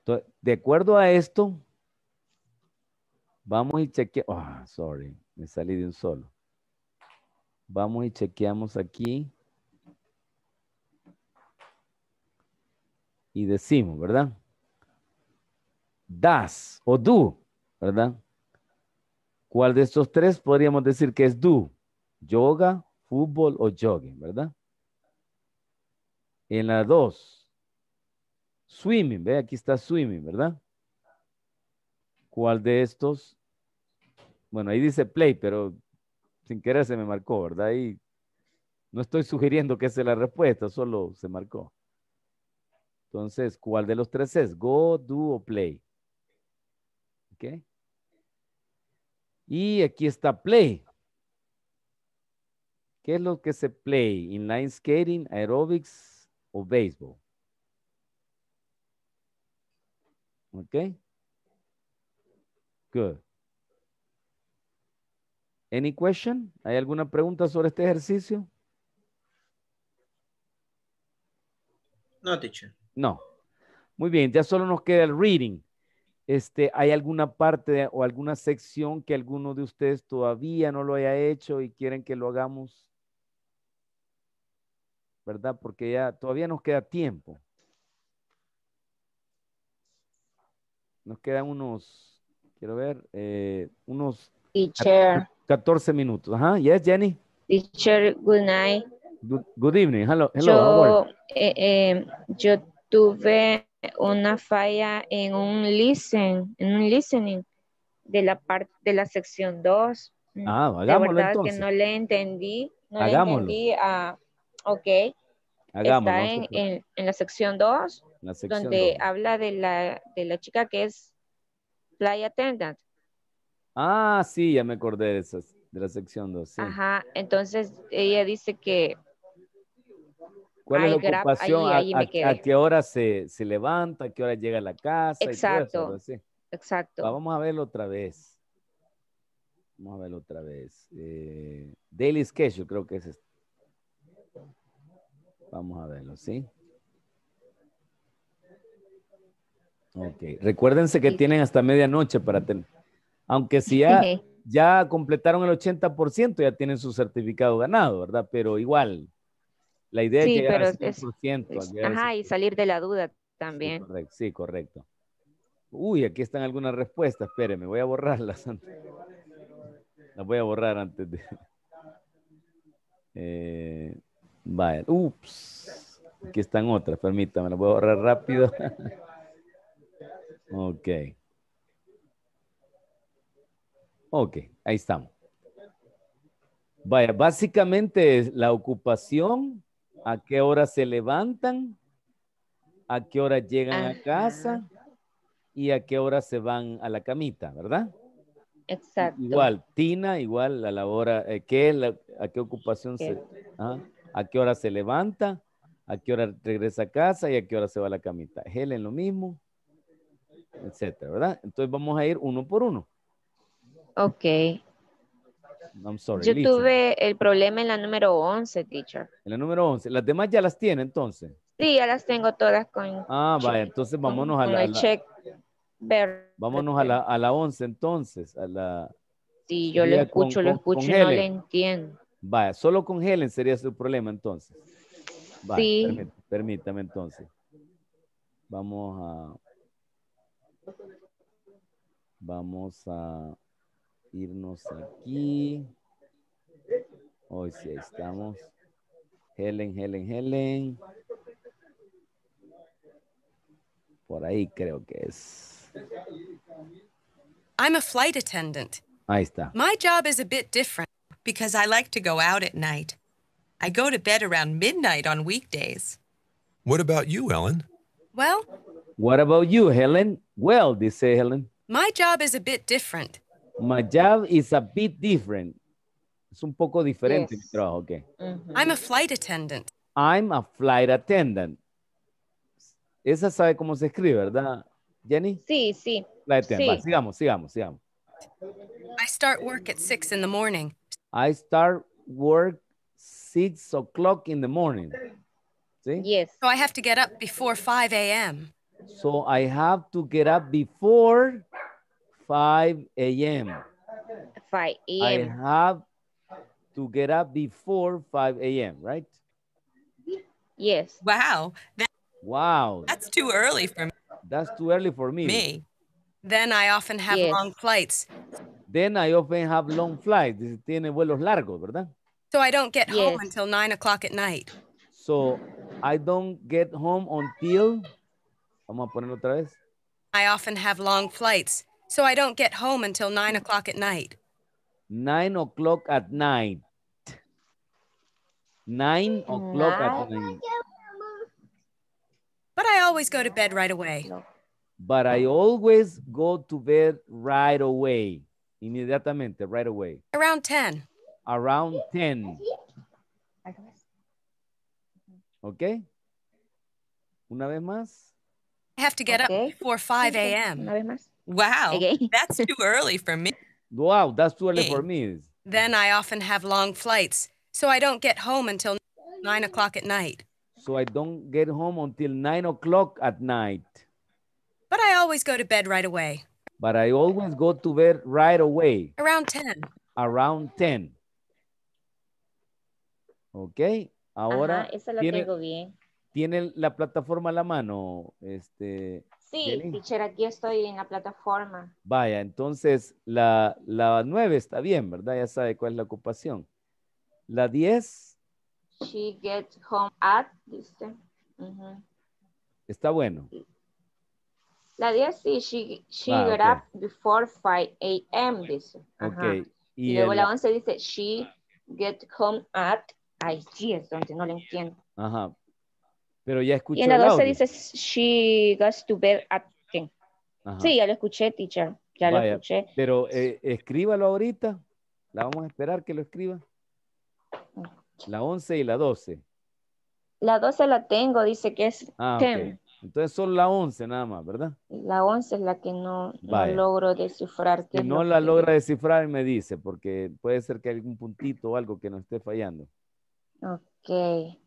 Entonces, de acuerdo a esto, vamos y chequeamos. Ah, sorry, me salí de un solo. Vamos y chequeamos aquí. y decimos, ¿verdad? Das o do, ¿verdad? ¿Cuál de estos tres podríamos decir que es do? Yoga, fútbol o jogging, ¿verdad? En la dos, swimming, ve, aquí está swimming, ¿verdad? ¿Cuál de estos? Bueno, ahí dice play, pero sin querer se me marcó, ¿verdad? Ahí no estoy sugiriendo que sea la respuesta, solo se marcó. Entonces, ¿cuál de los tres es? Go, do o play. ¿Ok? Y aquí está play. ¿Qué es lo que se play? Inline skating, aerobics o béisbol. ¿Ok? Good. Any question? ¿Hay alguna pregunta sobre este ejercicio? No, teacher. No. Muy bien, ya solo nos queda el reading. Este, ¿Hay alguna parte o alguna sección que alguno de ustedes todavía no lo haya hecho y quieren que lo hagamos? ¿Verdad? Porque ya todavía nos queda tiempo. Nos quedan unos, quiero ver, eh, unos Teacher. 14 minutos. Ajá, yes, Jenny. Teacher, good night. Good, evening. Hello. hello. Eh, eh, yo, tuve una falla en un listen, en un listening de la parte de la sección 2. Mm, ah, hagámoslo la verdad que no le entendí, no hagámoslo. le entendí ok. Está en, la sección 2, donde habla de la, de la chica que es playa attendant. Ah, sí, ya me acordé de, esas, de la sección 2. Ajá, entonces ella dice que ¿Cuál es la ocupación? a, qué hora se, levanta? ¿A qué hora llega a la casa? Exacto. Exacto. Vamos a verlo otra vez. Vamos a verlo otra vez. Eh, daily schedule, creo que es esto. Vamos a verlo, ¿sí? Ok. Recuérdense que tienen hasta medianoche para tener. Aunque si ya, ya completaron el 80%, ya tienen su certificado ganado, ¿verdad? Pero igual, la idea es llegar al 100%. ajá, y salir de la duda también. Sí correcto, Uy, aquí están algunas respuestas. Espérenme, voy a borrarlas antes. Las voy a borrar antes de... Eh, vaya, ups. Aquí están otras, permítame, las voy a borrar rápido. ok. Ok, ahí estamos. Vaya, básicamente la ocupación a qué hora se levantan, a qué hora llegan a casa y a qué hora se van a la camita, ¿verdad? Exacto. Igual, Tina, igual a la hora, eh, ¿qué, ¿a qué ocupación se, ah? a qué hora se levanta, a qué hora regresa a casa y a qué hora se va a la camita? Helen, lo mismo, etcétera, ¿verdad? Entonces vamos a ir uno por uno. Ok. Yo tuve el problema en la número 11, teacher. En la número 11. ¿Las demás ya las tiene entonces? Sí, ya las tengo todas con... Ah, vaya, entonces vámonos a la... check Vámonos a la, a 11 entonces, a la... Sí, yo lo escucho, lo escucho y no le entiendo. Vaya, solo con Helen sería su problema entonces. sí. permítame entonces. Vamos a... Vamos a... irnos aquí. Hoy oh, sí, ahí estamos. Helen, Helen, Helen. Por ahí creo que es. I'm a flight attendant. Ahí está. My job is a bit different because I like to go out at night. I go to bed around midnight on weekdays. What about you, Ellen? Well, what about you, Helen? Well, they say Helen. My job is a bit different my job is a bit different. Es un poco diferente yes. mi trabajo, ok. Mm -hmm. I'm a flight attendant. I'm a flight attendant. Esa sabe cómo se escribe, ¿verdad, Jenny? Sí, sí. Flight attendant. Sí. sigamos, sigamos, sigamos. I start work at six in the morning. I start work six o'clock in the morning. See? Yes. So I have to get up before 5 a.m. So I have to get up before 5 a.m. 5 a.m. I have to get up before 5 a.m., right? Yes. Wow. That, wow. That's too early for me. That's too early for me. Me. Then I often have yes. long flights. Then I often have long flights. Tiene vuelos largos, ¿verdad? So I don't get yes. home until 9 o'clock at night. So I don't get home until... Vamos a poner otra vez. I often have long flights. So I don't get home until nine o'clock at night. Nine o'clock at night. Nine o'clock at night. But I always go to bed right away. But I always go to bed right away. Inmediatamente, right away. Around 10. Around 10. Okay. Una vez más. I have to get okay. up before 5 a.m. Una vez más. Wow, okay. that's too early for me. Wow, that's too early for me. Then I often have long flights, so I don't get home until nine o'clock at night. So I don't get home until nine o'clock at night. But I always go to bed right away. But I always go to bed right away. Around 10. Around 10. Ok, ahora. Ajá, eso lo tiene, bien. tiene la plataforma a la mano, este, Sí, teacher, aquí estoy en la plataforma. Vaya, entonces la, la 9 está bien, ¿verdad? Ya sabe cuál es la ocupación. La 10. She gets home at, dice. Está bueno. La 10, sí, she, she ah, got up before 5 a.m., dice. Y, luego la 11 dice, she get home at, ahí sí es donde no lo entiendo. Ajá, pero ya escuché. Y en la 12 dice, she goes to bed at 10. Sí, ya lo escuché, teacher. Ya lo escuché. Pero eh, escríbalo ahorita. La vamos a esperar que lo escriba. La 11 y la 12. La 12 la tengo, dice que es 10. Ah, Entonces son la 11 nada más, ¿verdad? La 11 es la que no, logro descifrar. Que no la logra descifrar, me dice, porque puede ser que hay algún puntito o algo que no esté fallando. Ok.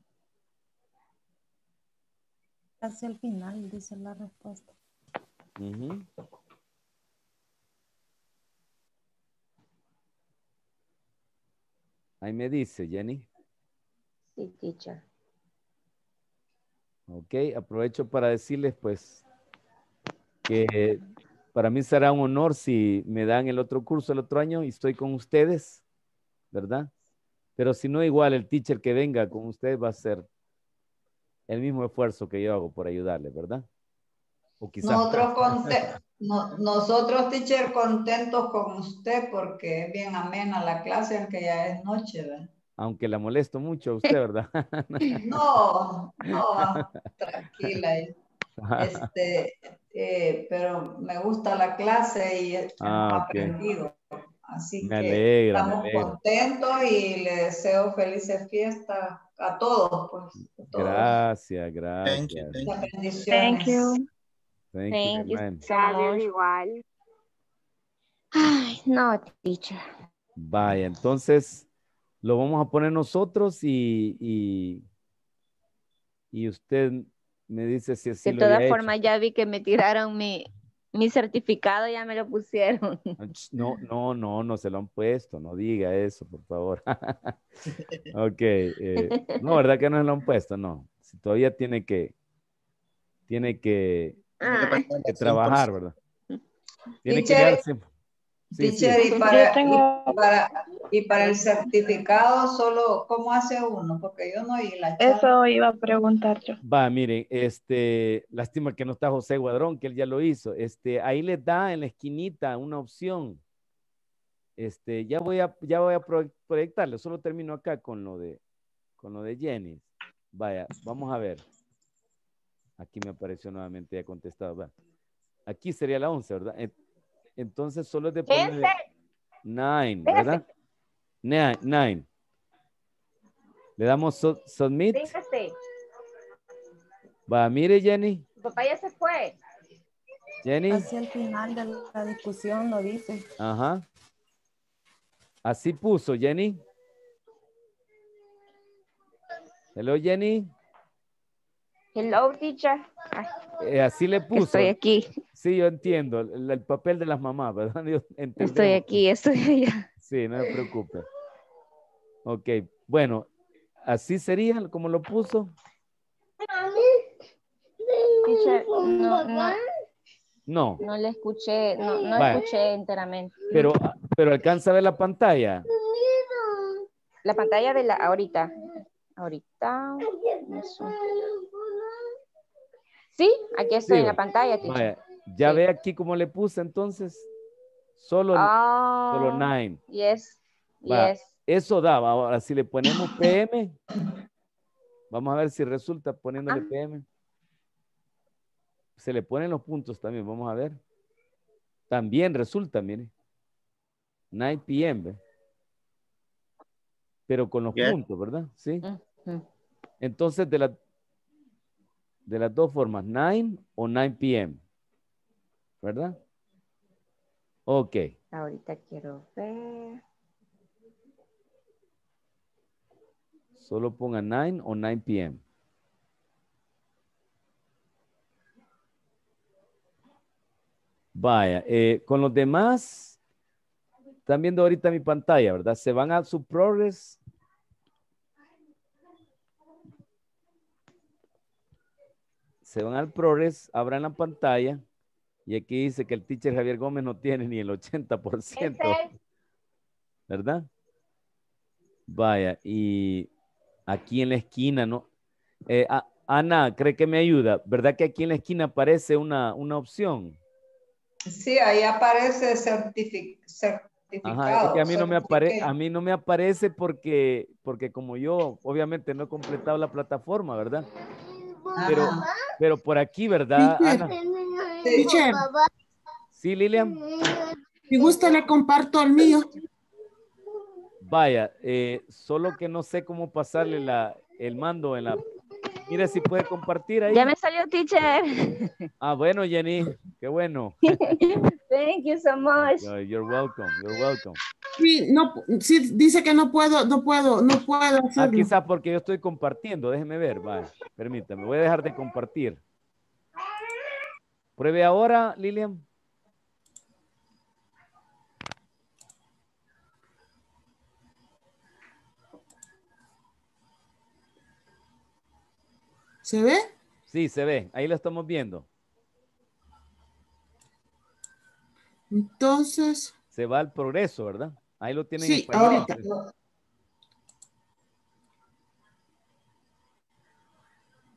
Hacia el final dice la respuesta. Ahí me dice, Jenny. Sí, teacher. Ok, aprovecho para decirles pues que para mí será un honor si me dan el otro curso el otro año y estoy con ustedes, ¿verdad? Pero si no, igual el teacher que venga con ustedes va a ser el mismo esfuerzo que yo hago por ayudarle, ¿verdad? Nosotros, nosotros, teacher, contentos con usted porque es bien amena la clase, aunque ya es noche, ¿verdad? Aunque la molesto mucho a usted, ¿verdad? no, no, tranquila. Este, eh, pero me gusta la clase y he ah, aprendido. Así que estamos contentos y le deseo felices fiestas a todos, pues. Gracias, gracias. Thank you. Thank you. Thank you. igual. Ay, no, teacher. Vaya, entonces lo vamos a poner nosotros y, y, y usted me dice si así De todas formas, ya vi que me tiraron mi, mi certificado ya me lo pusieron. Ah, no, no, no, no se lo han puesto. No diga eso, por favor. ok. Eh, no, ¿verdad que no se lo han puesto? No. Si todavía tiene que, tiene que, que ah. trabajar, ¿verdad? Tiene que darse y, para, y, para, el certificado, solo, ¿cómo hace uno? Porque yo no la Eso iba a preguntar yo. Va, miren, este, lástima que no está José Guadrón, que él ya lo hizo. Este, ahí les da en la esquinita una opción. Este, ya voy a, ya voy a proyectarlo. Solo termino acá con lo de, con lo de Jenny. Vaya, vamos a ver. Aquí me apareció nuevamente ya contestado. Va. Aquí sería la 11, ¿verdad? Eh, entonces solo es de poner nine, ¿verdad? Nine, nine. Le damos submit. Fíjese. Va, mire Jenny. Tu papá ya se fue. Jenny. así el final de la discusión lo dice. Ajá. Así puso Jenny. Hello Jenny. Hello, teacher. Eh, así le puso. Estoy aquí. Sí, yo entiendo. El, papel de las mamás, ¿verdad? estoy aquí, estoy allá. Sí, no se preocupe. Ok, bueno, así sería como lo puso. no, no, le escuché, no, no escuché enteramente. Pero, pero alcanza a ver la pantalla. La pantalla de la ahorita. Ahorita. Sí, aquí estoy en la pantalla. ya ve aquí cómo le puse entonces. Solo, 9. Ah, nine. Yes, yes. Eso daba. Ahora, si le ponemos PM, vamos a ver si resulta poniéndole ah. PM. Se le ponen los puntos también, vamos a ver. También resulta, mire. 9 PM, Pero con los puntos, ¿verdad? Sí. Entonces, de la de las dos formas, 9 o 9 p.m. ¿Verdad? Ok. Ahorita quiero ver. Solo ponga 9 o 9 p.m. Vaya, eh, con los demás, están viendo ahorita mi pantalla, ¿verdad? Se van a su progress Se van al ProRes, abran la pantalla y aquí dice que el teacher Javier Gómez no tiene ni el 80%. ¿Verdad? Vaya, y aquí en la esquina, ¿no? Eh, Ana, cree que me ayuda. ¿Verdad que aquí en la esquina aparece una, una opción? Sí, ahí aparece certificado. que a mí, no me a mí no me aparece porque, porque como yo obviamente no he completado la plataforma, ¿verdad? Pero, pero por aquí, ¿verdad? Sí, Lilian. Si gusta, le comparto al mío. Vaya, eh, solo que no sé cómo pasarle la, el mando en la Mira si puede compartir ahí. Ya me salió, teacher. Ah, bueno, Jenny. Qué bueno. Thank you so much. You're welcome. You're welcome. Sí, no, dice que no puedo, no puedo, no puedo Ah, quizás porque yo estoy compartiendo. Déjeme ver. va, permítame. Voy a dejar de compartir. Pruebe ahora, Lilian. ¿Se ve? Sí, se ve. Ahí lo estamos viendo. Entonces. Se va al progreso, ¿verdad? Ahí lo tienen. Sí, ahorita.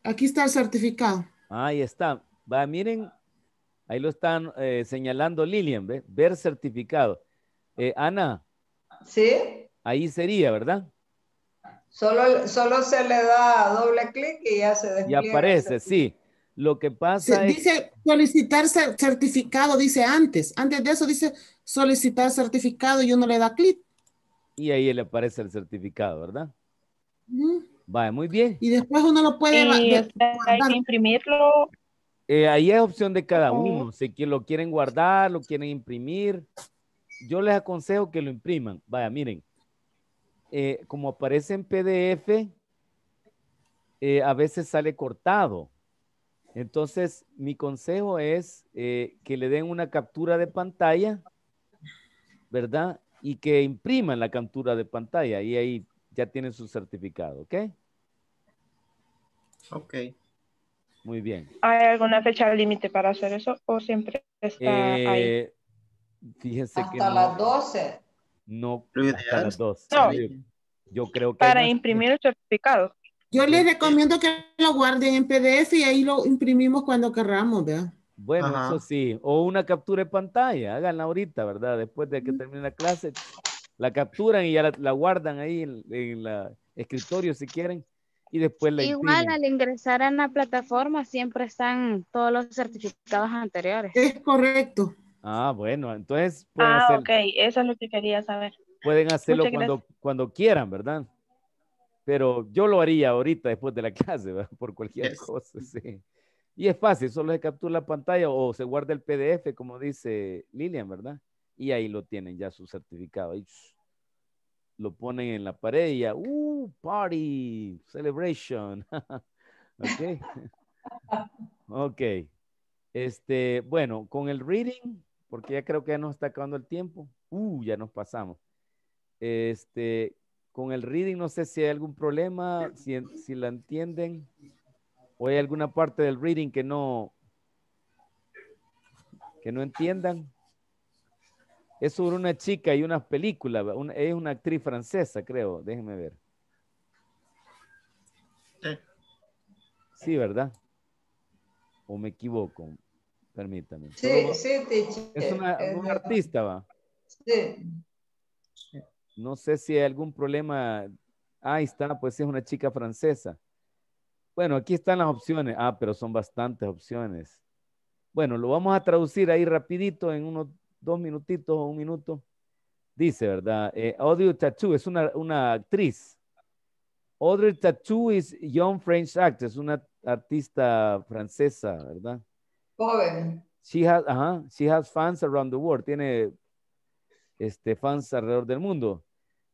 Aquí está el certificado. Ahí está. Va, miren, ahí lo están eh, señalando Lilian, ¿ve? ver certificado. Eh, Ana. Sí. Ahí sería, ¿verdad? Solo, se le da doble clic y ya se despliega. Y aparece, sí. Lo que pasa es... Dice solicitar certificado, dice antes. Antes de eso dice solicitar certificado y uno le da clic. Y ahí le aparece el certificado, ¿verdad? Vaya, muy bien. Y después uno lo puede... hay que imprimirlo. Eh, ahí es opción de cada uno. Si lo quieren guardar, lo quieren imprimir. Yo les aconsejo que lo impriman. Vaya, miren. Eh, como aparece en PDF, eh, a veces sale cortado. Entonces, mi consejo es eh, que le den una captura de pantalla, ¿verdad? Y que impriman la captura de pantalla y ahí ya tienen su certificado, ¿ok? Ok. Muy bien. ¿Hay alguna fecha límite para hacer eso o siempre está ahí? Fíjense que hasta las 12 no Yo creo que para imprimir el certificado. Yo les este, recomiendo que lo guarden en PDF y ahí lo imprimimos cuando querramos, Bueno, eso sí, o una captura de pantalla, háganla ahorita, ¿verdad? Después de que termine la clase, la capturan y ya la, guardan ahí en, el escritorio si quieren y después Igual al ingresar a la plataforma siempre están todos los certificados anteriores. Es correcto. Ah, bueno, entonces. Ah, eso es lo que quería saber. Pueden hacerlo cuando, cuando quieran, ¿verdad? Pero yo lo haría ahorita después de la clase, ¿verdad? por cualquier cosa, sí. Y es fácil, solo se captura la pantalla o se guarda el PDF, como dice Lilian, ¿verdad? Y ahí lo tienen ya su certificado. Y lo ponen en la pared y ya, ¡uh! Party, celebration. ok. ok. Este, bueno, con el reading porque ya creo que ya nos está acabando el tiempo. Uh, ya nos pasamos. Este, con el reading no sé si hay algún problema, si, la entienden, o hay alguna parte del reading que no, que no entiendan. Es sobre una chica y una película. es una actriz francesa, creo. Déjenme ver. Sí, ¿verdad? ¿O me equivoco? Permítame. Sí, sí, Es una, un artista, ¿va? Sí. No sé si hay algún problema. Ahí está, pues es una chica francesa. Bueno, aquí están las opciones. Ah, pero son bastantes opciones. Bueno, lo vamos a traducir ahí rapidito en unos dos minutitos o un minuto. Dice, ¿verdad? Eh, Audrey Tattoo es una, una actriz. Audrey Tattoo es young French actress, una artista francesa, ¿verdad? Joven. She has, she has fans around the world. Tiene este, fans alrededor del mundo.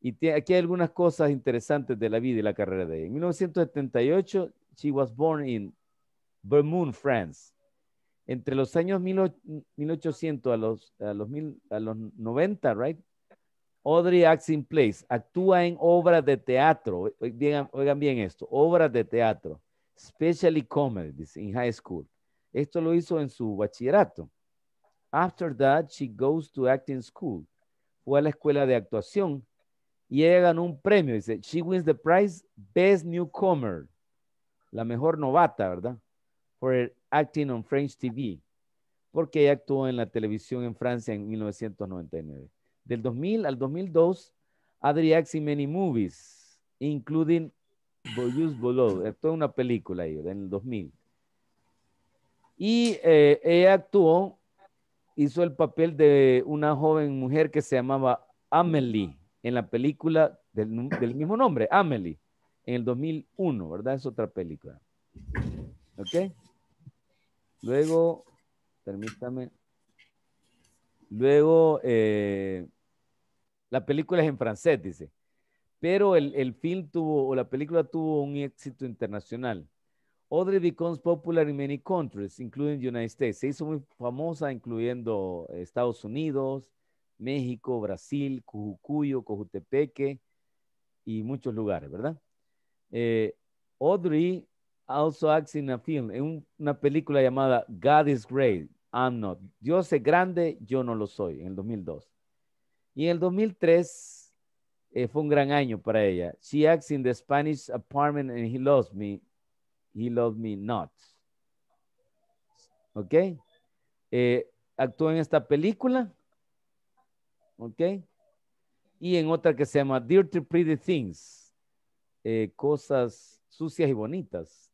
Y aquí hay algunas cosas interesantes de la vida y la carrera de ella. En 1978, she was born in Vermont, France. Entre los años 1800 a los, a los, a los 90, right? Audrey acts in plays, actúa en obras de teatro. Oigan, oigan bien esto, obras de teatro, especially comedies in high school. Esto lo hizo en su bachillerato. After that, she goes to acting school. Fue a la escuela de actuación y ella ganó un premio. Dice, she wins the prize Best Newcomer. La mejor novata, ¿verdad? For acting on French TV. Porque ella actuó en la televisión en Francia en 1999. Del 2000 al 2002, Adri many movies, including Boyus Bolo. Actuó en una película ahí, en el 2000. Y eh, ella actuó, hizo el papel de una joven mujer que se llamaba Amelie en la película del, mismo nombre, Amelie, en el 2001, ¿verdad? Es otra película. ¿Ok? Luego, permítame. Luego, eh, la película es en francés, dice. Pero el, el, film tuvo, o la película tuvo un éxito internacional. Audrey becomes popular in many countries, including the United States. Se hizo muy famosa incluyendo Estados Unidos, México, Brasil, Cujucuyo, Cojutepeque y muchos lugares, ¿verdad? Eh, Audrey also acts in a film, en una película llamada God is Great, I'm Not. Dios es grande, yo no lo soy, en el 2002. Y en el 2003 eh, fue un gran año para ella. She acts in the Spanish apartment and he loves me He loved me not. ¿Ok? Eh, actuó en esta película. ¿Ok? Y en otra que se llama Dirty Pretty Things. Eh, cosas sucias y bonitas.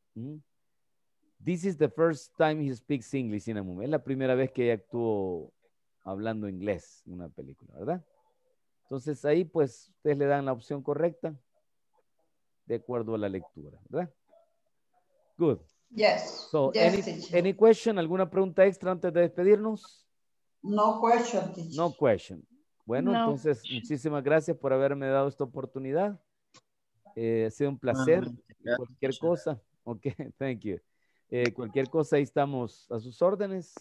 This is the first time he speaks English in a movie. Es la primera vez que actuó hablando inglés en una película, ¿verdad? Entonces ahí pues ustedes le dan la opción correcta de acuerdo a la lectura, ¿verdad? Good. Yes. So, any, question? ¿Alguna pregunta extra antes de despedirnos? No question, No question. Bueno, entonces, muchísimas gracias por haberme dado esta oportunidad. Eh, ha sido un placer. Ah, cualquier cosa. Ok, thank you. Eh, cualquier cosa, ahí estamos a sus órdenes,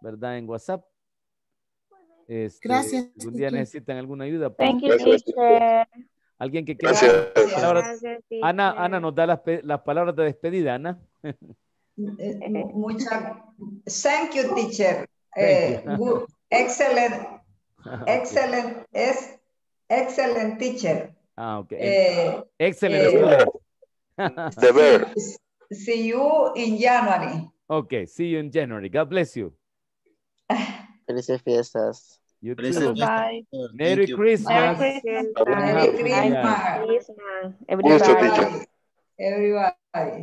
¿verdad? En WhatsApp. Este, gracias. Un día necesitan alguna ayuda. Thank you, ¿Alguien que quiera? Ana, Ana nos da las, palabras de despedida, Ana. Muchas. Thank you, teacher. Eh, excellent. Ah, excellent. Es excellent teacher. Ah, okay. Eh, excellent. Eh, see, see you in January. Okay, see you in January. God bless you. Felices fiestas. You too. Bye. Merry Christmas. Merry Christmas. Merry Christmas. Merry Christmas. Everybody. Everybody.